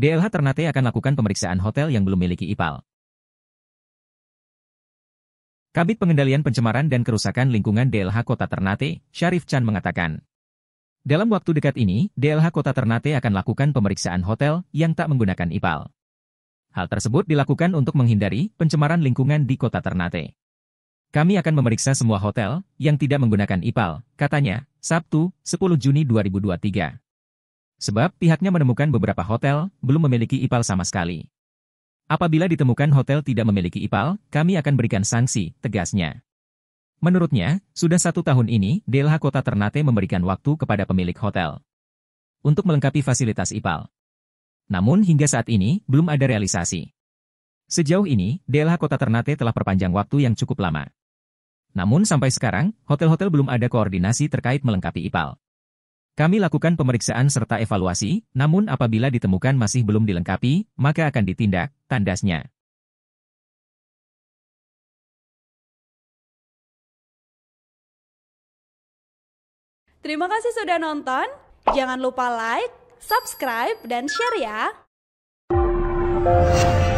DLH Ternate akan lakukan pemeriksaan hotel yang belum memiliki IPAL. Kabit Pengendalian Pencemaran dan Kerusakan Lingkungan DLH Kota Ternate, Syarif Chan mengatakan, dalam waktu dekat ini, DLH Kota Ternate akan lakukan pemeriksaan hotel yang tak menggunakan IPAL. Hal tersebut dilakukan untuk menghindari pencemaran lingkungan di Kota Ternate. Kami akan memeriksa semua hotel yang tidak menggunakan IPAL, katanya, Sabtu, 10 Juni 2023. Sebab pihaknya menemukan beberapa hotel belum memiliki IPAL sama sekali. Apabila ditemukan hotel tidak memiliki IPAL, kami akan berikan sanksi, tegasnya. Menurutnya, sudah satu tahun ini, DLH Kota Ternate memberikan waktu kepada pemilik hotel untuk melengkapi fasilitas IPAL. Namun hingga saat ini, belum ada realisasi. Sejauh ini, DLH Kota Ternate telah perpanjang waktu yang cukup lama. Namun sampai sekarang, hotel-hotel belum ada koordinasi terkait melengkapi IPAL. Kami lakukan pemeriksaan serta evaluasi, namun apabila ditemukan masih belum dilengkapi, maka akan ditindak, tandasnya. Terima kasih sudah nonton. Jangan lupa like, subscribe, dan share ya.